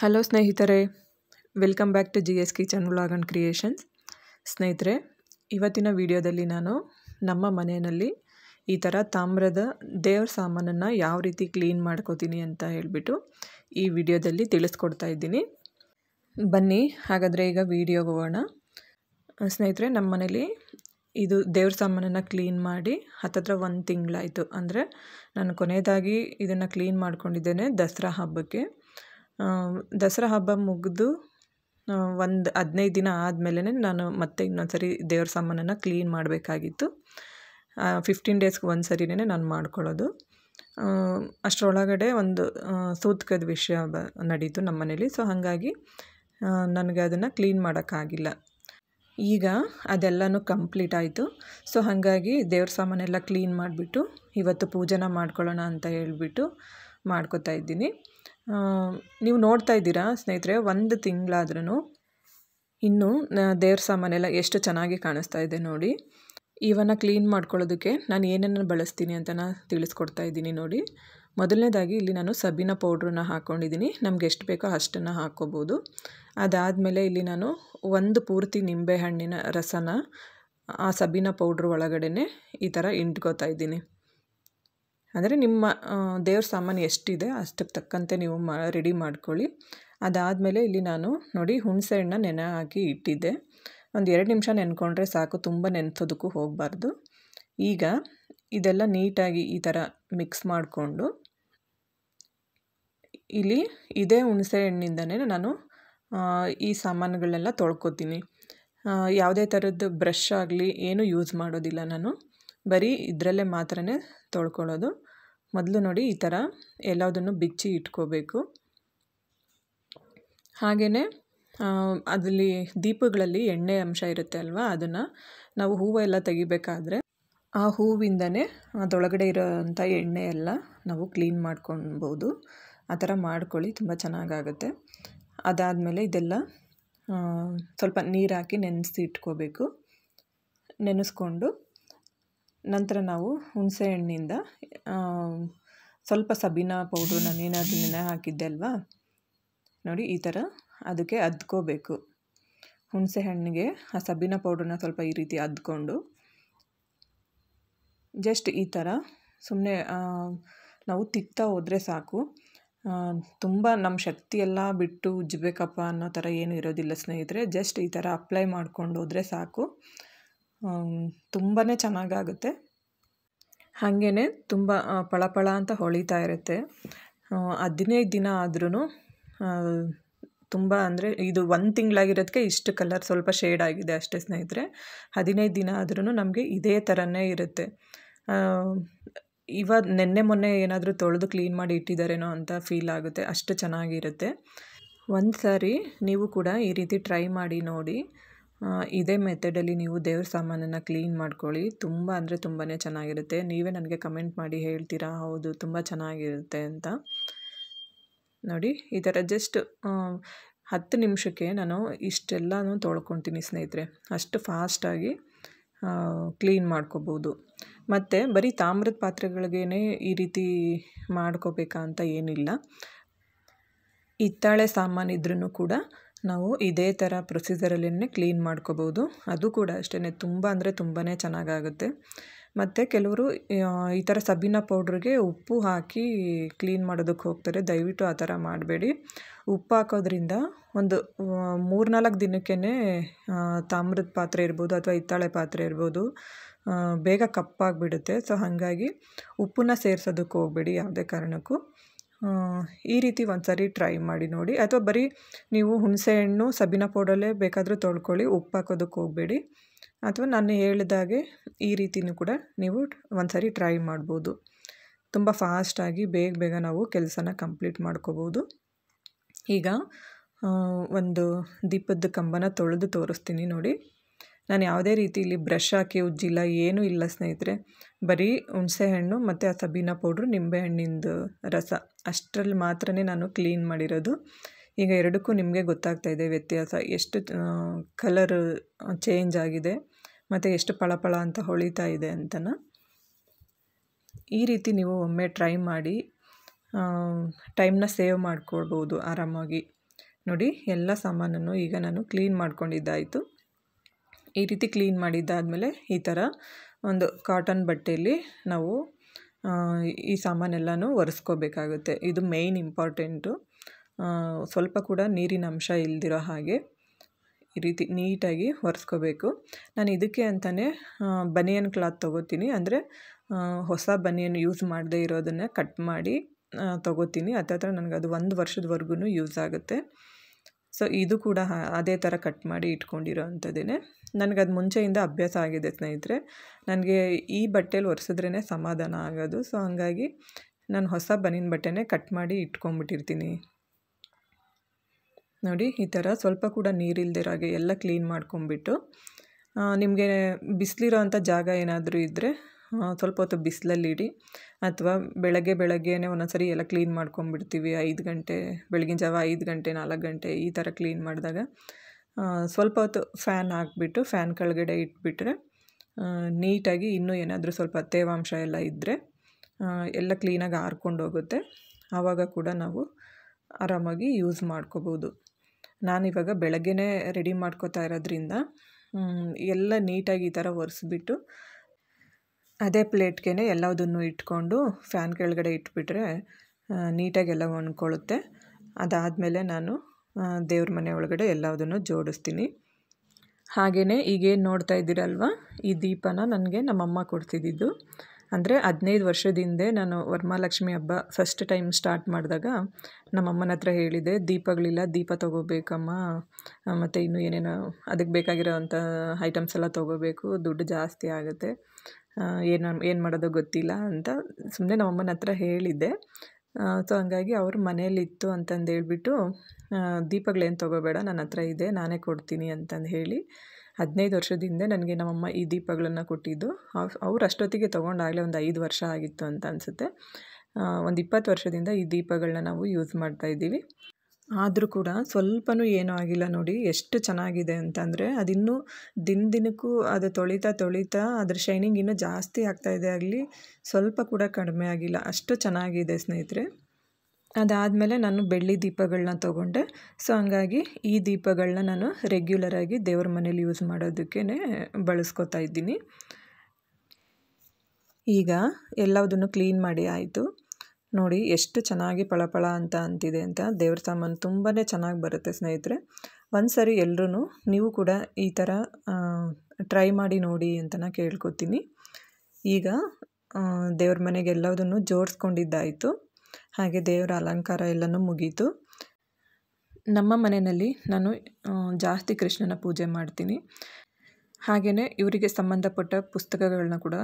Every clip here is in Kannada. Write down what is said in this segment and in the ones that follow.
ಹಲೋ ಸ್ನೇಹಿತರೆ welcome back to G S kitchen vlog and creations ಸ್ನೇಹಿತರೆ ಇವತ್ತಿನ ವಿಡಿಯೋದಲ್ಲಿ ನಾನು ನಮ್ಮ ಮನೆಯಲ್ಲಿ ಈ ಥರ ತಾಮ್ರದ ದೇವ್ರ ಸಾಮಾನನ್ನು ಯಾವ ರೀತಿ ಕ್ಲೀನ್ ಮಾಡ್ಕೋತೀನಿ ಅಂತ ಹೇಳಿಬಿಟ್ಟು ಈ ವಿಡಿಯೋದಲ್ಲಿ ತಿಳಿಸ್ಕೊಡ್ತಾ ಇದ್ದೀನಿ ಬನ್ನಿ ಹಾಗಾದರೆ ಈಗ ವಿಡಿಯೋಗೆ ಹೋಗೋಣ ಸ್ನೇಹಿತರೆ ನಮ್ಮ ಮನೇಲಿ ಇದು ದೇವ್ರ ಸಾಮಾನನ್ನು ಕ್ಲೀನ್ ಮಾಡಿ ಹತ್ತತ್ರ ಒಂದು ತಿಂಗಳಾಯಿತು ಅಂದರೆ ನಾನು ಕೊನೆಯದಾಗಿ ಇದನ್ನು ಕ್ಲೀನ್ ಮಾಡ್ಕೊಂಡಿದ್ದೇನೆ ದಸರಾ ಹಬ್ಬಕ್ಕೆ ದಸರಾ ಹಬ್ಬ ಮುಗಿದು ಒಂದು ಹದಿನೈದು ದಿನ ಆದಮೇಲೆ ನಾನು ಮತ್ತೆ ಇನ್ನೊಂದ್ಸರಿ ದೇವ್ರ ಸಾಮಾನನ್ನು ಕ್ಲೀನ್ ಮಾಡಬೇಕಾಗಿತ್ತು ಫಿಫ್ಟೀನ್ ಡೇಸ್ಗೆ ಒಂದು ಸರಿನೇ ನಾನು ಮಾಡ್ಕೊಳ್ಳೋದು ಅಷ್ಟರೊಳಗಡೆ ಒಂದು ಸೂತ್ಕದ ವಿಷಯ ಬ ನಡೀತು ನಮ್ಮ ಮನೇಲಿ ಸೊ ಹಾಗಾಗಿ ನನಗೆ ಅದನ್ನು ಕ್ಲೀನ್ ಮಾಡೋಕ್ಕಾಗಿಲ್ಲ ಈಗ ಅದೆಲ್ಲನೂ ಕಂಪ್ಲೀಟ್ ಆಯಿತು ಸೊ ಹಾಗಾಗಿ ದೇವ್ರ ಸಾಮಾನೆಲ್ಲ ಕ್ಲೀನ್ ಮಾಡಿಬಿಟ್ಟು ಇವತ್ತು ಪೂಜೆನ ಮಾಡ್ಕೊಳ್ಳೋಣ ಅಂತ ಹೇಳಿಬಿಟ್ಟು ಮಾಡ್ಕೋತಾ ಇದ್ದೀನಿ ನೀವು ನೋಡ್ತಾ ಇದ್ದೀರಾ ಸ್ನೇಹಿತರೆ ಒಂದು ತಿಂಗಳಾದ್ರೂ ಇನ್ನೂ ದೇವ್ರ ಸಾಮಾನೆಲ್ಲ ಎಷ್ಟು ಚೆನ್ನಾಗಿ ಕಾಣಿಸ್ತಾ ಇದೆ ನೋಡಿ ಇವನ್ನು ಕ್ಲೀನ್ ಮಾಡ್ಕೊಳ್ಳೋದಕ್ಕೆ ನಾನು ಏನನ್ನ ಬಳಸ್ತೀನಿ ಅಂತ ನಾನು ತಿಳಿಸ್ಕೊಡ್ತಾ ಇದ್ದೀನಿ ನೋಡಿ ಮೊದಲನೇದಾಗಿ ಇಲ್ಲಿ ನಾನು ಸಬೀನ ಪೌಡ್ರನ್ನ ಹಾಕ್ಕೊಂಡಿದ್ದೀನಿ ನಮ್ಗೆ ಎಷ್ಟು ಬೇಕೋ ಅಷ್ಟನ್ನು ಹಾಕ್ಕೋಬೋದು ಅದಾದಮೇಲೆ ಇಲ್ಲಿ ನಾನು ಒಂದು ಪೂರ್ತಿ ನಿಂಬೆಹಣ್ಣಿನ ರಸನ ಆ ಸಬ್ಬಿನ ಪೌಡ್ರ್ ಒಳಗಡೆ ಈ ಥರ ಇಂಟ್ಕೋತಾ ಇದ್ದೀನಿ ಅಂದರೆ ನಿಮ್ಮ ದೇವ್ರ ಸಾಮಾನು ಎಷ್ಟಿದೆ ಅಷ್ಟಕ್ಕೆ ತಕ್ಕಂತೆ ನೀವು ಮಾ ರೆಡಿ ಮಾಡ್ಕೊಳ್ಳಿ ಅದಾದಮೇಲೆ ಇಲ್ಲಿ ನಾನು ನೋಡಿ ಹುಣಸೆ ಹಣ್ಣು ನೆನೆ ಹಾಕಿ ಇಟ್ಟಿದ್ದೆ ಒಂದು ಎರಡು ನಿಮಿಷ ನೆನ್ಕೊಂಡ್ರೆ ಸಾಕು ತುಂಬ ನೆನೆಸೋದಕ್ಕೂ ಹೋಗಬಾರ್ದು ಈಗ ಇದೆಲ್ಲ ನೀಟಾಗಿ ಈ ಥರ ಮಿಕ್ಸ್ ಮಾಡಿಕೊಂಡು ಇಲ್ಲಿ ಇದೇ ಹುಣಸೆ ಹಣ್ಣಿಂದನೇ ನಾನು ಈ ಸಾಮಾನುಗಳನ್ನೆಲ್ಲ ತೊಳ್ಕೊತೀನಿ ಯಾವುದೇ ಥರದ್ದು ಬ್ರಷ್ ಆಗಲಿ ಏನೂ ಯೂಸ್ ಮಾಡೋದಿಲ್ಲ ನಾನು ಬರೀ ಇದರಲ್ಲೇ ಮಾತ್ರ ತೊಳ್ಕೊಳ್ಳೋದು ಮೊದಲು ನೋಡಿ ಈ ಥರ ಎಲ್ಲದನ್ನು ಬಿಚ್ಚಿ ಇಟ್ಕೋಬೇಕು ಹಾಗೆಯೇ ಅದರಲ್ಲಿ ದೀಪಗಳಲ್ಲಿ ಎಣ್ಣೆ ಅಂಶ ಇರುತ್ತೆ ಅಲ್ವಾ ಅದನ್ನು ನಾವು ಹೂವು ಎಲ್ಲ ತೆಗಿಬೇಕಾದ್ರೆ ಆ ಹೂವಿಂದನೇ ಅದೊಳಗಡೆ ಇರೋವಂಥ ಎಣ್ಣೆ ಎಲ್ಲ ನಾವು ಕ್ಲೀನ್ ಮಾಡ್ಕೊಬೋದು ಆ ಥರ ಮಾಡ್ಕೊಳ್ಳಿ ತುಂಬ ಚೆನ್ನಾಗಾಗುತ್ತೆ ಅದಾದಮೇಲೆ ಇದೆಲ್ಲ ಸ್ವಲ್ಪ ನೀರು ಹಾಕಿ ನೆನೆಸಿ ಇಟ್ಕೋಬೇಕು ನೆನೆಸ್ಕೊಂಡು ನಂತರ ಹುಣಸೆ ಹಣ್ಣಿಂದ ಸ್ವಲ್ಪ ಪೌಡ್ರ್ ನಾನು ಏನಾದರೂ ನೆನೆ ಹಾಕಿದ್ದೆ ಅಲ್ವಾ ನೋಡಿ ಈ ಥರ ಅದಕ್ಕೆ ಅದ್ಕೋಬೇಕು ಹುಣಸೆ ಹಣ್ಣಿಗೆ ಆ ಸಬೀನ ಪೌಡ್ರನ್ನ ಸ್ವಲ್ಪ ಈ ರೀತಿ ಅದ್ಕೊಂಡು ಜಸ್ಟ್ ಈ ಥರ ಸುಮ್ಮನೆ ನಾವು ತಿಕ್ತಾ ಹೋದರೆ ಸಾಕು ತುಂಬ ನಮ್ಮ ಶಕ್ತಿಯೆಲ್ಲ ಬಿಟ್ಟು ಉಜ್ಜಬೇಕಪ್ಪ ಅನ್ನೋ ಥರ ಏನೂ ಇರೋದಿಲ್ಲ ಸ್ನೇಹಿತರೆ ಜಸ್ಟ್ ಈ ಥರ ಅಪ್ಲೈ ಮಾಡ್ಕೊಂಡು ಹೋದರೆ ಸಾಕು ತುಂಬಾ ಚೆನ್ನಾಗಾಗುತ್ತೆ ಹಾಗೇ ತುಂಬ ಪಳಪಳ ಅಂತ ಹೊಳಿತಾ ಇರುತ್ತೆ ಹದಿನೈದು ದಿನ ಆದ್ರೂ ತುಂಬ ಅಂದರೆ ಇದು ಒಂದು ತಿಂಗಳಾಗಿರೋದಕ್ಕೆ ಇಷ್ಟು ಕಲರ್ ಸ್ವಲ್ಪ ಶೇಡ್ ಆಗಿದೆ ಅಷ್ಟೇ ಸ್ನೇಹಿತರೆ ಹದಿನೈದು ದಿನ ಆದ್ರೂ ನಮಗೆ ಇದೇ ಥರನೇ ಇರುತ್ತೆ ಇವಾಗ ನಿನ್ನೆ ಮೊನ್ನೆ ಏನಾದರೂ ತೊಳೆದು ಕ್ಲೀನ್ ಮಾಡಿ ಇಟ್ಟಿದ್ದಾರೇನೋ ಅಂತ ಫೀಲ್ ಆಗುತ್ತೆ ಅಷ್ಟು ಚೆನ್ನಾಗಿರುತ್ತೆ ಒಂದು ಸಾರಿ ನೀವು ಕೂಡ ಈ ರೀತಿ ಟ್ರೈ ಮಾಡಿ ನೋಡಿ ಇದೇ ಮೆಥಡಲ್ಲಿ ನೀವು ದೇವ್ರ ಸಾಮಾನನ್ನು ಕ್ಲೀನ್ ಮಾಡ್ಕೊಳ್ಳಿ ತುಂಬ ಅಂದರೆ ತುಂಬಾ ಚೆನ್ನಾಗಿರುತ್ತೆ ನೀವೇ ನನಗೆ ಕಮೆಂಟ್ ಮಾಡಿ ಹೇಳ್ತೀರಾ ಹೌದು ತುಂಬ ಚೆನ್ನಾಗಿರುತ್ತೆ ಅಂತ ನೋಡಿ ಈ ಥರ ಜಸ್ಟ್ ಹತ್ತು ನಿಮಿಷಕ್ಕೆ ನಾನು ಇಷ್ಟೆಲ್ಲನೂ ತೊಳ್ಕೊತೀನಿ ಸ್ನೇಹಿತರೆ ಅಷ್ಟು ಫಾಸ್ಟಾಗಿ ಕ್ಲೀನ್ ಮಾಡ್ಕೋಬೋದು ಮತ್ತು ಬರೀ ತಾಮ್ರದ ಪಾತ್ರೆಗಳಿಗೇ ಈ ರೀತಿ ಮಾಡ್ಕೋಬೇಕಾ ಅಂತ ಏನಿಲ್ಲ ಹಿತ್ತಾಳೆ ಸಾಮಾನು ಇದ್ರೂ ಕೂಡ ನಾವು ಇದೇ ಥರ ಪ್ರೊಸೀಜರಲ್ಲೇ ಕ್ಲೀನ್ ಮಾಡ್ಕೋಬೋದು ಅದು ಕೂಡ ಅಷ್ಟೇ ತುಂಬ ಅಂದರೆ ತುಂಬಾ ಚೆನ್ನಾಗಾಗುತ್ತೆ ಮತ್ತು ಕೆಲವರು ಈ ಥರ ಸಬೀನ ಪೌಡ್ರಿಗೆ ಉಪ್ಪು ಹಾಕಿ ಕ್ಲೀನ್ ಮಾಡೋದಕ್ಕೆ ಹೋಗ್ತಾರೆ ದಯವಿಟ್ಟು ಆ ಥರ ಮಾಡಬೇಡಿ ಉಪ್ಪು ಹಾಕೋದ್ರಿಂದ ಒಂದು ಮೂರ್ನಾಲ್ಕು ದಿನಕ್ಕೆ ತಾಮ್ರದ ಪಾತ್ರೆ ಇರ್ಬೋದು ಅಥವಾ ಹಿತ್ತಾಳೆ ಪಾತ್ರೆ ಇರ್ಬೋದು ಬೇಗ ಕಪ್ಪಾಗಿಬಿಡುತ್ತೆ ಸೊ ಹಾಗಾಗಿ ಉಪ್ಪನ್ನ ಸೇರಿಸೋದಕ್ಕೆ ಹೋಗಬೇಡಿ ಯಾವುದೇ ಕಾರಣಕ್ಕೂ ಈ ರೀತಿ ಒಂದು ಸಾರಿ ಟ್ರೈ ಮಾಡಿ ನೋಡಿ ಅಥವಾ ಬರೀ ನೀವು ಹುಣಸೆಹಣ್ಣು ಸಬಿನ ಪೌಡರಲ್ಲೇ ಬೇಕಾದರೂ ತೊಳ್ಕೊಳ್ಳಿ ಉಪ್ಪು ಹಾಕೋದಕ್ಕೆ ಹೋಗಬೇಡಿ ಅಥವಾ ನಾನು ಹೇಳಿದಾಗೆ ಈ ರೀತಿಯೂ ಕೂಡ ನೀವು ಒಂದು ಸಾರಿ ಟ್ರೈ ಮಾಡ್ಬೋದು ತುಂಬ ಫಾಸ್ಟಾಗಿ ಬೇಗ ಬೇಗ ನಾವು ಕೆಲಸನ ಕಂಪ್ಲೀಟ್ ಮಾಡ್ಕೋಬೋದು ಈಗ ಒಂದು ದೀಪದ ಕಂಬನ ತೊಳೆದು ತೋರಿಸ್ತೀನಿ ನೋಡಿ ನಾನು ಯಾವುದೇ ರೀತಿ ಇಲ್ಲಿ ಬ್ರಷ್ ಹಾಕಿ ಉಜ್ಜಿಲ್ಲ ಏನೂ ಇಲ್ಲ ಸ್ನೇಹಿತರೆ ಬರೀ ಹುಣಸೆಹಣ್ಣು ಮತ್ತು ಆ ಸಬೀನ ಪೌಡ್ರು ನಿಂಬೆಹಣ್ಣಿಂದು ರಸ ಅಷ್ಟರಲ್ಲಿ ಮಾತ್ರ ನಾನು ಕ್ಲೀನ್ ಮಾಡಿರೋದು ಈಗ ಎರಡಕ್ಕೂ ನಿಮಗೆ ಗೊತ್ತಾಗ್ತಾ ಇದೆ ವ್ಯತ್ಯಾಸ ಎಷ್ಟು ಕಲರ್ ಚೇಂಜ್ ಆಗಿದೆ ಮತ್ತು ಎಷ್ಟು ಪಳಪಳ ಅಂತ ಹೊಳಿತಾ ಇದೆ ಅಂತನ ಈ ರೀತಿ ನೀವು ಒಮ್ಮೆ ಟ್ರೈ ಮಾಡಿ ಟೈಮ್ನ ಸೇವ್ ಮಾಡ್ಕೊಳ್ಬೋದು ಆರಾಮಾಗಿ ನೋಡಿ ಎಲ್ಲ ಸಾಮಾನನ್ನು ಈಗ ನಾನು ಕ್ಲೀನ್ ಮಾಡ್ಕೊಂಡಿದ್ದಾಯಿತು ಈ ರೀತಿ ಕ್ಲೀನ್ ಮಾಡಿದ್ದಾದಮೇಲೆ ಈ ಥರ ಒಂದು ಕಾಟನ್ ಬಟ್ಟೆಯಲ್ಲಿ ನಾವು ಈ ಸಾಮಾನೆಲ್ಲನೂ ಒರೆಸ್ಕೋಬೇಕಾಗುತ್ತೆ ಇದು ಮೇಯ್ನ್ ಇಂಪಾರ್ಟೆಂಟು ಸ್ವಲ್ಪ ಕೂಡ ನೀರಿನ ಅಂಶ ಇಲ್ದಿರೋ ಹಾಗೆ ಈ ರೀತಿ ನೀಟಾಗಿ ಒರೆಸ್ಕೋಬೇಕು ನಾನು ಇದಕ್ಕೆ ಅಂತಲೇ ಬನಿಯನ್ ಕ್ಲಾತ್ ತೊಗೋತೀನಿ ಅಂದರೆ ಹೊಸ ಬನಿಯನ್ ಯೂಸ್ ಮಾಡದೇ ಇರೋದನ್ನು ಕಟ್ ಮಾಡಿ ತೊಗೋತೀನಿ ಅದ ಥರ ನನಗೆ ಅದು ಒಂದು ವರ್ಷದವರೆಗೂ ಯೂಸ್ ಆಗುತ್ತೆ ಸೊ ಇದು ಕೂಡ ಅದೇ ಥರ ಕಟ್ ಮಾಡಿ ಇಟ್ಕೊಂಡಿರೋ ಅಂಥದ್ದೇ ನನಗೆ ಅದು ಮುಂಚೆಯಿಂದ ಅಭ್ಯಾಸ ಆಗಿದೆ ಸ್ನೇಹಿತರೆ ನನಗೆ ಈ ಬಟ್ಟೆಲಿ ಒರೆಸಿದ್ರೇ ಸಮಾಧಾನ ಆಗೋದು ಸೊ ಹಾಗಾಗಿ ನಾನು ಹೊಸ ಬನಿನ ಬಟ್ಟೆನೇ ಕಟ್ ಮಾಡಿ ಇಟ್ಕೊಂಡ್ಬಿಟ್ಟಿರ್ತೀನಿ ನೋಡಿ ಈ ಥರ ಸ್ವಲ್ಪ ಕೂಡ ಹಾಗೆ ಎಲ್ಲ ಕ್ಲೀನ್ ಮಾಡ್ಕೊಂಬಿಟ್ಟು ನಿಮಗೆ ಬಿಸಿಲಿರೋ ಅಂಥ ಜಾಗ ಏನಾದರೂ ಇದ್ದರೆ ಸ್ವಲ್ಪ ಹೊತ್ತು ಬಿಸಿಲಲ್ಲಿ ಇಡಿ ಅಥವಾ ಬೆಳಗ್ಗೆ ಬೆಳಗ್ಗೆನೇ ಒಂದೊಂದು ಸರಿ ಎಲ್ಲ ಕ್ಲೀನ್ ಮಾಡ್ಕೊಂಡ್ಬಿಡ್ತೀವಿ ಐದು ಗಂಟೆ ಬೆಳಗಿನ ಜಾವ ಐದು ಗಂಟೆ ನಾಲ್ಕು ಗಂಟೆ ಈ ಥರ ಕ್ಲೀನ್ ಮಾಡಿದಾಗ ಸ್ವಲ್ಪ ಹೊತ್ತು ಫ್ಯಾನ್ ಹಾಕ್ಬಿಟ್ಟು ಫ್ಯಾನ್ ಕೆಳಗಡೆ ಇಟ್ಬಿಟ್ರೆ ನೀಟಾಗಿ ಇನ್ನೂ ಏನಾದರೂ ಸ್ವಲ್ಪ ತೇವಾಂಶ ಎಲ್ಲ ಇದ್ದರೆ ಎಲ್ಲ ಕ್ಲೀನಾಗಿ ಹಾರ್ಕೊಂಡೋಗುತ್ತೆ ಹೋಗುತ್ತೆ ಆವಾಗ ಕೂಡ ನಾವು ಆರಾಮಾಗಿ ಯೂಸ್ ಮಾಡ್ಕೋಬೋದು ನಾನಿವಾಗ ಬೆಳಗ್ಗೆನೇ ರೆಡಿ ಮಾಡ್ಕೋತಾ ಇರೋದ್ರಿಂದ ಎಲ್ಲ ನೀಟಾಗಿ ಈ ಥರ ಒರೆಸ್ಬಿಟ್ಟು ಅದೇ ಪ್ಲೇಟ್ಗೆ ಎಲ್ಲದನ್ನು ಇಟ್ಕೊಂಡು ಫ್ಯಾನ್ ಕೆಳಗಡೆ ಇಟ್ಬಿಟ್ರೆ ನೀಟಾಗೆಲ್ಲ ಒಣ್ಕೊಳ್ಳುತ್ತೆ ಅದಾದಮೇಲೆ ನಾನು ದೇವ್ರ ಮನೆ ಒಳಗಡೆ ಎಲ್ಲದನ್ನು ಜೋಡಿಸ್ತೀನಿ ಹಾಗೆಯೇ ಈಗೇನು ನೋಡ್ತಾ ಇದ್ದೀರಲ್ವ ಈ ದೀಪನ ನನಗೆ ನಮ್ಮಮ್ಮ ಕೊಡ್ತಿದ್ದಿದ್ದು ಅಂದರೆ ಹದಿನೈದು ವರ್ಷದ ನಾನು ವರ್ಮಾಲಕ್ಷ್ಮಿ ಹಬ್ಬ ಫಸ್ಟ್ ಟೈಮ್ ಸ್ಟಾರ್ಟ್ ಮಾಡಿದಾಗ ನಮ್ಮಮ್ಮನ ಹತ್ರ ಹೇಳಿದೆ ದೀಪಗಳಿಲ್ಲ ದೀಪ ತೊಗೋಬೇಕಮ್ಮ ಮತ್ತು ಇನ್ನೂ ಏನೇನೋ ಅದಕ್ಕೆ ಬೇಕಾಗಿರೋ ಅಂಥ ಐಟಮ್ಸ್ ಎಲ್ಲ ತೊಗೋಬೇಕು ದುಡ್ಡು ಜಾಸ್ತಿ ಆಗುತ್ತೆ ಏನು ಏನು ಮಾಡೋದೋ ಗೊತ್ತಿಲ್ಲ ಅಂತ ಸುಮ್ಮನೆ ನಮ್ಮಮ್ಮನ ಹತ್ರ ಹೇಳಿದ್ದೆ ಸೊ ಹಂಗಾಗಿ ಅವರು ಮನೇಲಿತ್ತು ಅಂತಂದು ಹೇಳ್ಬಿಟ್ಟು ದೀಪಗಳೇನು ತೊಗೋಬೇಡ ನನ್ನ ಹತ್ರ ಇದೆ ನಾನೇ ಕೊಡ್ತೀನಿ ಅಂತಂದು ಹೇಳಿ ಹದಿನೈದು ವರ್ಷದ ಹಿಂದೆ ನನಗೆ ನಮ್ಮಮ್ಮ ಈ ದೀಪಗಳನ್ನು ಕೊಟ್ಟಿದ್ದು ಅವ್ರು ಅಷ್ಟೊತ್ತಿಗೆ ತೊಗೊಂಡಾಗಲೇ ಒಂದು ಐದು ವರ್ಷ ಆಗಿತ್ತು ಅಂತ ಅನಿಸುತ್ತೆ ಒಂದು ಇಪ್ಪತ್ತು ವರ್ಷದಿಂದ ಈ ದೀಪಗಳನ್ನ ನಾವು ಯೂಸ್ ಮಾಡ್ತಾಯಿದ್ದೀವಿ ಆದರೂ ಕೂಡ ಸ್ವಲ್ಪವೂ ಏನೂ ಆಗಿಲ್ಲ ನೋಡಿ ಎಷ್ಟು ಚೆನ್ನಾಗಿದೆ ಅಂತಂದರೆ ಅದಿನ್ನೂ ದಿನ ದಿನಕ್ಕೂ ಅದು ತೊಳಿತಾ ತೊಳಿತಾ ಅದ್ರ ಶೈನಿಂಗ್ ಇನ್ನೂ ಜಾಸ್ತಿ ಆಗ್ತಾ ಇದೆ ಆಗಲಿ ಸ್ವಲ್ಪ ಕೂಡ ಕಡಿಮೆ ಆಗಿಲ್ಲ ಅಷ್ಟು ಚೆನ್ನಾಗಿದೆ ಸ್ನೇಹಿತರೆ ಅದಾದಮೇಲೆ ನಾನು ಬೆಳ್ಳಿ ದೀಪಗಳನ್ನ ತೊಗೊಂಡೆ ಸೊ ಹಂಗಾಗಿ ಈ ದೀಪಗಳನ್ನ ನಾನು ರೆಗ್ಯುಲರಾಗಿ ದೇವ್ರ ಮನೇಲಿ ಯೂಸ್ ಮಾಡೋದಕ್ಕೇ ಬಳಸ್ಕೊತಾ ಇದ್ದೀನಿ ಈಗ ಎಲ್ಲದನ್ನು ಕ್ಲೀನ್ ಮಾಡಿ ಆಯಿತು ನೋಡಿ ಎಷ್ಟು ಚೆನ್ನಾಗಿ ಪಳಪಳ ಅಂತ ಅಂತಿದೆ ಅಂತ ದೇವ್ರ ಸಾಮಾನು ತುಂಬಾ ಚೆನ್ನಾಗಿ ಬರುತ್ತೆ ಸ್ನೇಹಿತರೆ ಒಂದು ಸರಿ ಎಲ್ಲರೂ ನೀವು ಕೂಡ ಈ ಥರ ಟ್ರೈ ಮಾಡಿ ನೋಡಿ ಅಂತ ನಾನು ಕೇಳ್ಕೊತೀನಿ ಈಗ ದೇವ್ರ ಮನೆಗೆ ಎಲ್ಲದನ್ನು ಜೋಡಿಸ್ಕೊಂಡಿದ್ದಾಯಿತು ಹಾಗೆ ದೇವರ ಅಲಂಕಾರ ಎಲ್ಲನೂ ಮುಗೀತು ನಮ್ಮ ಮನೆಯಲ್ಲಿ ನಾನು ಜಾಸ್ತಿ ಕೃಷ್ಣನ ಪೂಜೆ ಮಾಡ್ತೀನಿ ಹಾಗೆಯೇ ಇವರಿಗೆ ಸಂಬಂಧಪಟ್ಟ ಪುಸ್ತಕಗಳನ್ನ ಕೂಡ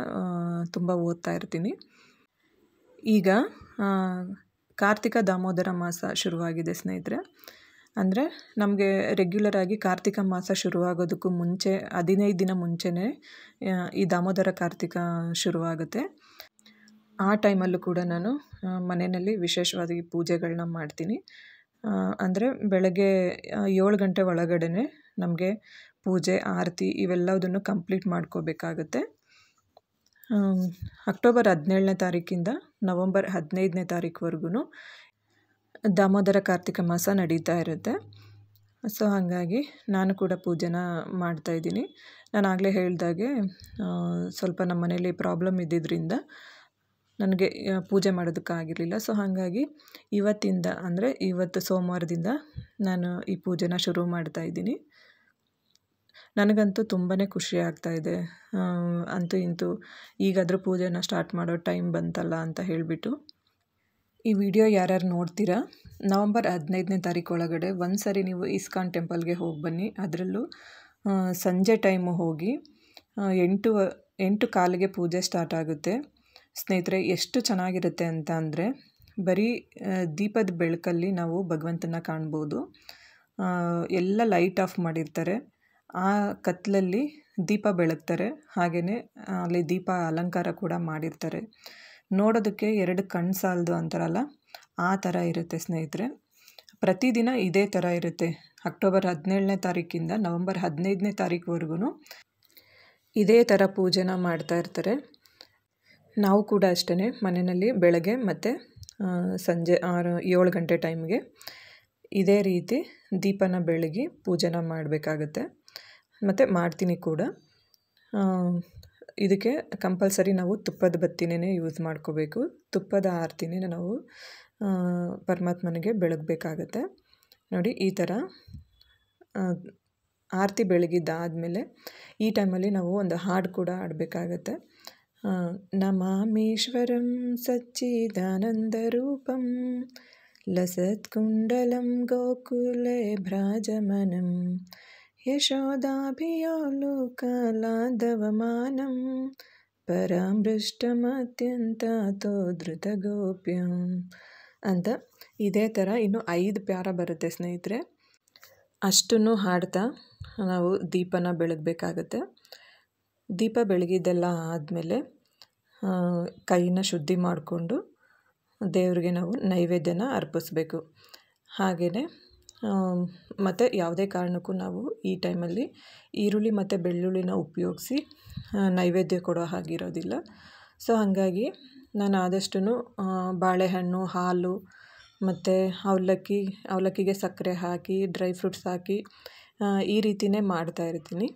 ತುಂಬ ಓದ್ತಾ ಇರ್ತೀನಿ ಈಗ ಕಾರ್ತಿಕ ದಾಮೋದರ ಮಾಸ ಶುರುವಾಗಿದೆ ಸ್ನೇಹಿತರೆ ಅಂದರೆ ನಮಗೆ ರೆಗ್ಯುಲರ್ ಆಗಿ ಕಾರ್ತಿಕ ಮಾಸ ಶುರುವಾಗೋದಕ್ಕೂ ಮುಂಚೆ ಹದಿನೈದು ದಿನ ಮುಂಚೆನೇ ಈ ದಾಮೋದರ ಕಾರ್ತಿಕ ಶುರುವಾಗುತ್ತೆ ಆ ಟೈಮಲ್ಲೂ ಕೂಡ ನಾನು ಮನೆಯಲ್ಲಿ ವಿಶೇಷವಾಗಿ ಪೂಜೆಗಳನ್ನ ಮಾಡ್ತೀನಿ ಅಂದರೆ ಬೆಳಗ್ಗೆ ಏಳು ಗಂಟೆ ಒಳಗಡೆ ನಮಗೆ ಪೂಜೆ ಆರತಿ ಇವೆಲ್ಲದನ್ನು ಕಂಪ್ಲೀಟ್ ಮಾಡ್ಕೋಬೇಕಾಗತ್ತೆ ಅಕ್ಟೋಬರ್ ಹದಿನೇಳನೇ ತಾರೀಕಿಂದ ನವಂಬರ್ ಹದಿನೈದನೇ ತಾರೀಕುವರೆಗೂ ದಾಮೋದರ ಕಾರ್ತಿಕ ಮಾಸ ನಡೀತಾ ಇರುತ್ತೆ ಸೊ ಹಾಗಾಗಿ ನಾನು ಕೂಡ ಪೂಜೆನ ಮಾಡ್ತಾಯಿದ್ದೀನಿ ನಾನು ಆಗಲೇ ಹೇಳಿದಾಗೆ ಸ್ವಲ್ಪ ನಮ್ಮ ಮನೇಲಿ ಪ್ರಾಬ್ಲಮ್ ಇದ್ದಿದ್ದರಿಂದ ನನಗೆ ಪೂಜೆ ಮಾಡೋದಕ್ಕಾಗಿರಲಿಲ್ಲ ಸೊ ಹಾಗಾಗಿ ಇವತ್ತಿಂದ ಅಂದರೆ ಇವತ್ತು ಸೋಮವಾರದಿಂದ ನಾನು ಈ ಪೂಜೆನ ಶುರು ಮಾಡ್ತಾಯಿದ್ದೀನಿ ನನಗಂತೂ ತುಂಬಾ ಖುಷಿ ಆಗ್ತಾ ಇದೆ ಅಂತೂ ಇಂತೂ ಈಗಾದರೂ ಪೂಜೆನ ಸ್ಟಾರ್ಟ್ ಮಾಡೋ ಟೈಮ್ ಬಂತಲ್ಲ ಅಂತ ಹೇಳಿಬಿಟ್ಟು ಈ ವಿಡಿಯೋ ಯಾರ್ಯಾರು ನೋಡ್ತೀರಾ ನವಂಬರ್ ಹದಿನೈದನೇ ತಾರೀಕು ಒಳಗಡೆ ಒಂದು ಸಾರಿ ನೀವು ಇಸ್ಕಾನ್ ಟೆಂಪಲ್ಗೆ ಹೋಗಿ ಬನ್ನಿ ಅದರಲ್ಲೂ ಸಂಜೆ ಟೈಮು ಹೋಗಿ ಎಂಟು ಎಂಟು ಕಾಲಿಗೆ ಪೂಜೆ ಸ್ಟಾರ್ಟ್ ಆಗುತ್ತೆ ಸ್ನೇಹಿತರೆ ಎಷ್ಟು ಚೆನ್ನಾಗಿರುತ್ತೆ ಅಂತ ಅಂದರೆ ಬರೀ ದೀಪದ ಬೆಳಕಲ್ಲಿ ನಾವು ಭಗವಂತನ ಕಾಣ್ಬೋದು ಎಲ್ಲ ಲೈಟ್ ಆಫ್ ಮಾಡಿರ್ತಾರೆ ಆ ಕತ್ತಲಲ್ಲಿ ದೀಪ ಬೆಳಗ್ತಾರೆ ಹಾಗೆಯೇ ಅಲ್ಲಿ ದೀಪ ಅಲಂಕಾರ ಕೂಡ ಮಾಡಿರ್ತಾರೆ ನೋಡೋದಕ್ಕೆ ಎರಡು ಕಣ್ಣು ಸಾಲದು ಅಂತಾರಲ್ಲ ಆ ಥರ ಇರುತ್ತೆ ಸ್ನೇಹಿತರೆ ಪ್ರತಿದಿನ ಇದೇ ಥರ ಇರುತ್ತೆ ಅಕ್ಟೋಬರ್ ಹದಿನೇಳನೇ ತಾರೀಕಿಂದ ನವಂಬರ್ ಹದಿನೈದನೇ ತಾರೀಕುವರೆಗೂ ಇದೇ ಥರ ಪೂಜೆನ ಮಾಡ್ತಾ ಇರ್ತಾರೆ ನಾವು ಕೂಡ ಅಷ್ಟೇ ಮನೆಯಲ್ಲಿ ಬೆಳಗ್ಗೆ ಮತ್ತು ಸಂಜೆ ಆರು ಏಳು ಗಂಟೆ ಟೈಮ್ಗೆ ಇದೇ ರೀತಿ ದೀಪನ ಬೆಳಗಿ ಪೂಜೆನ ಮಾಡಬೇಕಾಗತ್ತೆ ಮತ್ತು ಮಾಡ್ತೀನಿ ಕೂಡ ಇದಕ್ಕೆ ಕಂಪಲ್ಸರಿ ನಾವು ತುಪ್ಪದ ಬತ್ತಿನೇ ಯೂಸ್ ಮಾಡ್ಕೋಬೇಕು ತುಪ್ಪದ ಆರತಿನೇ ನಾವು ಪರಮಾತ್ಮನಿಗೆ ಬೆಳಗಬೇಕಾಗತ್ತೆ ನೋಡಿ ಈ ಥರ ಆರತಿ ಬೆಳಗಿದ್ದಾದಮೇಲೆ ಈ ಟೈಮಲ್ಲಿ ನಾವು ಒಂದು ಹಾಡು ಕೂಡ ಆಡಬೇಕಾಗತ್ತೆ ನಮಾಮೇಶ್ವರಂ ಲಸತ್ ಲಸತ್ಕುಂಡಲಂ ಗೋಕುಲೆ ಭ್ರಾಜಮನಂ यशोदाभियोलोकलादवमानं ದೃತ ಗೋಪ್ಯಂ ಅಂತ ಇದೇ ಥರ ಇನ್ನು ಐದು ಪ್ಯಾರ ಬರುತ್ತೆ ಸ್ನೇಹಿತರೆ ಅಷ್ಟನ್ನು ಹಾಡ್ತಾ ನಾವು ದೀಪನ ಬೆಳಗಬೇಕಾಗತ್ತೆ ದೀಪ ಬೆಳಗಿದ್ದೆಲ್ಲ ಆದಮೇಲೆ ಕೈನ ಶುದ್ಧಿ ಮಾಡಿಕೊಂಡು ದೇವರಿಗೆ ನಾವು ನೈವೇದ್ಯನ ಅರ್ಪಿಸ್ಬೇಕು ಹಾಗೆಯೇ ಮತ್ತು ಯಾವುದೇ ಕಾರಣಕ್ಕೂ ನಾವು ಈ ಟೈಮಲ್ಲಿ ಈರುಳ್ಳಿ ಮತ್ತು ಬೆಳ್ಳುಳ್ಳಿನ ಉಪಯೋಗಿಸಿ ನೈವೇದ್ಯ ಕೊಡೋ ಹಾಗಿರೋದಿಲ್ಲ ಸೊ ಹಾಗಾಗಿ ನಾನು ಆದಷ್ಟು ಬಾಳೆಹಣ್ಣು ಹಾಲು ಮತ್ತು ಅವಲಕ್ಕಿ ಅವಲಕ್ಕಿಗೆ ಸಕ್ಕರೆ ಹಾಕಿ ಡ್ರೈ ಫ್ರೂಟ್ಸ್ ಹಾಕಿ ಈ ರೀತಿಯೇ ಮಾಡ್ತಾ ಇರ್ತೀನಿ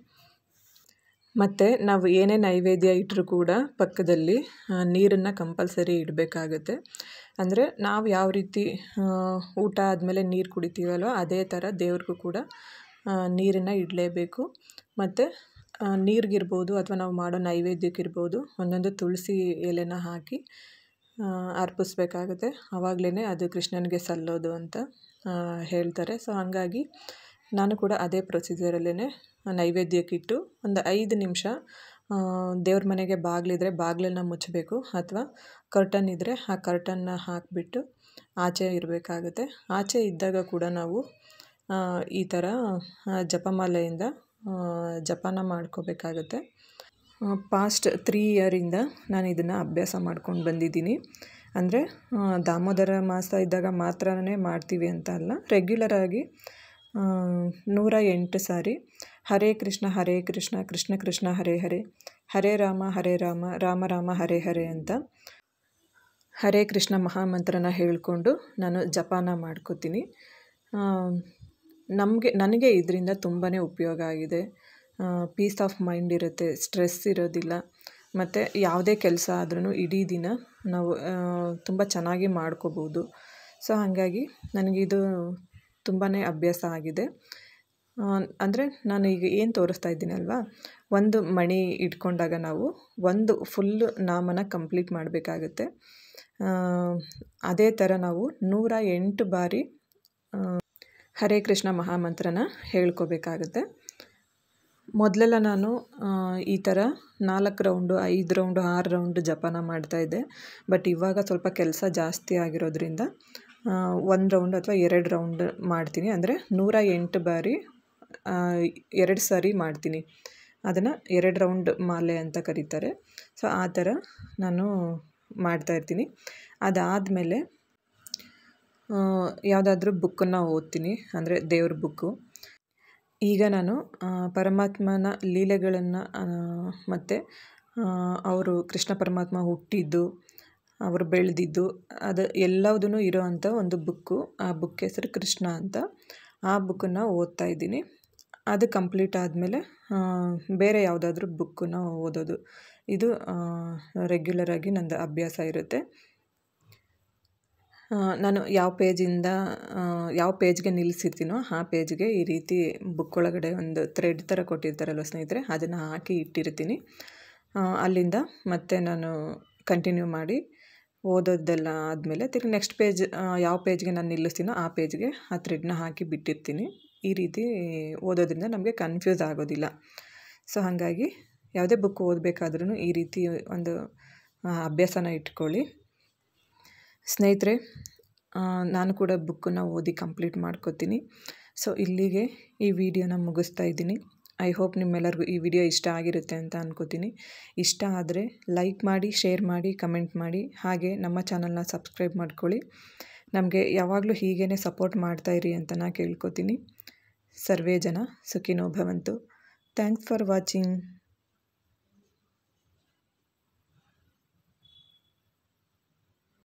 ಮತ್ತು ನಾವು ಏನೇ ನೈವೇದ್ಯ ಇಟ್ಟರೂ ಕೂಡ ಪಕ್ಕದಲ್ಲಿ ನೀರನ್ನು ಕಂಪಲ್ಸರಿ ಇಡಬೇಕಾಗತ್ತೆ ಅಂದರೆ ನಾವು ಯಾವ ರೀತಿ ಊಟ ಆದಮೇಲೆ ನೀರು ಕುಡಿತೀವಲ್ವ ಅದೇ ಥರ ದೇವ್ರಿಗೂ ಕೂಡ ನೀರನ್ನು ಇಡಲೇಬೇಕು ಮತ್ತು ನೀರಿಗಿರ್ಬೋದು ಅಥವಾ ನಾವು ಮಾಡೋ ನೈವೇದ್ಯಕ್ಕಿರ್ಬೋದು ಒಂದೊಂದು ತುಳಸಿ ಎಲೆನ ಹಾಕಿ ಅರ್ಪಿಸ್ಬೇಕಾಗತ್ತೆ ಆವಾಗಲೇ ಅದು ಕೃಷ್ಣನಿಗೆ ಸಲ್ಲೋದು ಅಂತ ಹೇಳ್ತಾರೆ ಸೊ ಹಾಗಾಗಿ ನಾನು ಕೂಡ ಅದೇ ಪ್ರೊಸೀಜರಲ್ಲೇ ನೈವೇದ್ಯಕ್ಕಿಟ್ಟು ಒಂದು ಐದು ನಿಮಿಷ ದೇವ್ರ ಮನೆಗೆ ಬಾಗಿಲಿದ್ರೆ ಬಾಗಿಲನ್ನು ಮುಚ್ಚಬೇಕು ಅಥವಾ ಕರ್ಟನ್ ಇದ್ದರೆ ಆ ಕರ್ಟನ್ನ ಹಾಕಿಬಿಟ್ಟು ಆಚೆ ಇರಬೇಕಾಗುತ್ತೆ ಆಚೆ ಇದ್ದಾಗ ಕೂಡ ನಾವು ಈ ಥರ ಜಪಮಾಲೆಯಿಂದ ಜಪನ ಮಾಡ್ಕೋಬೇಕಾಗತ್ತೆ ಪಾಸ್ಟ್ ತ್ರೀ ಇಯರಿಂದ ನಾನು ಇದನ್ನು ಅಭ್ಯಾಸ ಮಾಡ್ಕೊಂಡು ಬಂದಿದ್ದೀನಿ ಅಂದರೆ ದಾಮೋದರ ಮಾಸ ಇದ್ದಾಗ ಮಾತ್ರನೇ ಮಾಡ್ತೀವಿ ಅಂತ ಅಲ್ಲ ರೆಗ್ಯುಲರಾಗಿ ನೂರ ಎಂಟು ಸಾರಿ ಹರೇ ಕೃಷ್ಣ ಹರೇ ಕೃಷ್ಣ ಕೃಷ್ಣ ಕೃಷ್ಣ ಹರೇ ಹರೇ ಹರೇ ರಾಮ ಹರೇ ರಾಮ ರಾಮ ರಾಮ ಹರೇ ಹರೇ ಅಂತ ಹರೇ ಕೃಷ್ಣ ಮಹಾಮಂತ್ರನ ಹೇಳಿಕೊಂಡು ನಾನು ಜಪಾನ ಮಾಡ್ಕೋತೀನಿ ನಮಗೆ ನನಗೆ ಇದರಿಂದ ತುಂಬಾ ಉಪಯೋಗ ಆಗಿದೆ ಪೀಸ್ ಆಫ್ ಮೈಂಡ್ ಇರುತ್ತೆ ಸ್ಟ್ರೆಸ್ ಇರೋದಿಲ್ಲ ಮತ್ತು ಯಾವುದೇ ಕೆಲಸ ಆದ್ರೂ ಇಡೀ ದಿನ ನಾವು ತುಂಬ ಚೆನ್ನಾಗಿ ಮಾಡ್ಕೋಬೋದು ಸೊ ಹಾಗಾಗಿ ನನಗಿದು ತುಂಬಾ ಅಭ್ಯಾಸ ಆಗಿದೆ ಅಂದರೆ ನಾನು ಈಗ ಏನು ತೋರಿಸ್ತಾ ಇದ್ದೀನಲ್ವಾ ಒಂದು ಮಣಿ ಇಟ್ಕೊಂಡಾಗ ನಾವು ಒಂದು ಫುಲ್ ನಾಮನ ಕಂಪ್ಲೀಟ್ ಮಾಡಬೇಕಾಗತ್ತೆ ಅದೇ ಥರ ನಾವು ನೂರ ಎಂಟು ಬಾರಿ ಹರೇ ಕೃಷ್ಣ ಮಹಾಮಂತ್ರನ ಹೇಳ್ಕೋಬೇಕಾಗುತ್ತೆ ಮೊದಲೆಲ್ಲ ನಾನು ಈ ಥರ ನಾಲ್ಕು ರೌಂಡು ಐದು ರೌಂಡು ಆರು ರೌಂಡು ಜಪಾನ ಮಾಡ್ತಾಯಿದ್ದೆ ಬಟ್ ಇವಾಗ ಸ್ವಲ್ಪ ಕೆಲಸ ಜಾಸ್ತಿ ಆಗಿರೋದ್ರಿಂದ ಒಂದು ರೌಂಡ್ ಅಥವಾ ಎರಡು ರೌಂಡ್ ಮಾಡ್ತೀನಿ ಅಂದರೆ ನೂರ ಎಂಟು ಬಾರಿ ಎರಡು ಸಾರಿ ಮಾಡ್ತೀನಿ ಅದನ್ನು ಎರಡು ರೌಂಡ್ ಮಾಲೆ ಅಂತ ಕರೀತಾರೆ ಸೊ ಆ ಥರ ನಾನು ಮಾಡ್ತಾಯಿರ್ತೀನಿ ಅದಾದಮೇಲೆ ಯಾವುದಾದ್ರೂ ಬುಕ್ಕನ್ನು ಓದ್ತೀನಿ ಅಂದರೆ ದೇವ್ರ ಬುಕ್ಕು ಈಗ ನಾನು ಪರಮಾತ್ಮನ ಲೀಲೆಗಳನ್ನು ಮತ್ತು ಅವರು ಕೃಷ್ಣ ಪರಮಾತ್ಮ ಹುಟ್ಟಿದ್ದು ಅವರು ಬೆಳೆದಿದ್ದು ಅದು ಎಲ್ಲವುದೂ ಇರೋವಂಥ ಒಂದು ಬುಕ್ಕು ಆ ಬುಕ್ ಹೆಸರು ಕೃಷ್ಣ ಅಂತ ಆ ಬುಕ್ಕನ್ನು ಓದ್ತಾ ಇದ್ದೀನಿ ಅದು ಕಂಪ್ಲೀಟ್ ಆದಮೇಲೆ ಬೇರೆ ಯಾವುದಾದ್ರೂ ಬುಕ್ಕನ್ನ ಓದೋದು ಇದು ರೆಗ್ಯುಲರಾಗಿ ನಂದು ಅಭ್ಯಾಸ ಇರುತ್ತೆ ನಾನು ಯಾವ ಪೇಜಿಂದ ಯಾವ ಪೇಜ್ಗೆ ನಿಲ್ಲಿಸಿರ್ತೀನೋ ಆ ಪೇಜ್ಗೆ ಈ ರೀತಿ ಬುಕ್ ಒಳಗಡೆ ಒಂದು ಥ್ರೆಡ್ ಥರ ಕೊಟ್ಟಿರ್ತಾರಲ್ವ ಸ್ನೇಹಿತರೆ ಅದನ್ನು ಹಾಕಿ ಇಟ್ಟಿರ್ತೀನಿ ಅಲ್ಲಿಂದ ಮತ್ತೆ ನಾನು ಕಂಟಿನ್ಯೂ ಮಾಡಿ ಓದೋದೆಲ್ಲ ಆದಮೇಲೆ ತಿರ್ಗಿ ನೆಕ್ಸ್ಟ್ ಪೇಜ್ ಯಾವ ಪೇಜ್ಗೆ ನಾನು ನಿಲ್ಲಿಸ್ತೀನೋ ಆ ಪೇಜ್ಗೆ ಆ ಥ್ರೆಡ್ನ ಹಾಕಿ ಬಿಟ್ಟಿರ್ತೀನಿ ಈ ರೀತಿ ಓದೋದ್ರಿಂದ ನಮಗೆ ಕನ್ಫ್ಯೂಸ್ ಆಗೋದಿಲ್ಲ ಸೊ ಹಾಗಾಗಿ ಯಾವುದೇ ಬುಕ್ ಓದಬೇಕಾದ್ರೂ ಈ ರೀತಿ ಒಂದು ಅಭ್ಯಾಸನ ಇಟ್ಕೊಳ್ಳಿ ಸ್ನೇಹಿತರೆ ನಾನು ಕೂಡ ಬುಕ್ಕನ್ನು ಓದಿ ಕಂಪ್ಲೀಟ್ ಮಾಡ್ಕೋತೀನಿ ಸೊ ಇಲ್ಲಿಗೆ ಈ ವಿಡಿಯೋನ ಮುಗಿಸ್ತಾ ಇದ್ದೀನಿ ಐ ಹೋಪ್ ನಿಮ್ಮೆಲ್ಲರಿಗೂ ಈ ವಿಡಿಯೋ ಇಷ್ಟ ಆಗಿರುತ್ತೆ ಅಂತ ಅನ್ಕೋತೀನಿ ಇಷ್ಟ ಆದರೆ ಲೈಕ್ ಮಾಡಿ ಶೇರ್ ಮಾಡಿ ಕಮೆಂಟ್ ಮಾಡಿ ಹಾಗೆ ನಮ್ಮ ಚಾನಲ್ನ ಸಬ್ಸ್ಕ್ರೈಬ್ ಮಾಡ್ಕೊಳ್ಳಿ ನಮಗೆ ಯಾವಾಗಲೂ ಹೀಗೇ ಸಪೋರ್ಟ್ ಮಾಡ್ತಾಯಿರಿ ಅಂತ ನಾನು ಕೇಳ್ಕೊತೀನಿ ಸರ್ವೇ ಜನ ಸುಖಿನೋ ಭವಂತು ಥ್ಯಾಂಕ್ಸ್ ಫಾರ್ ವಾಚಿಂಗ್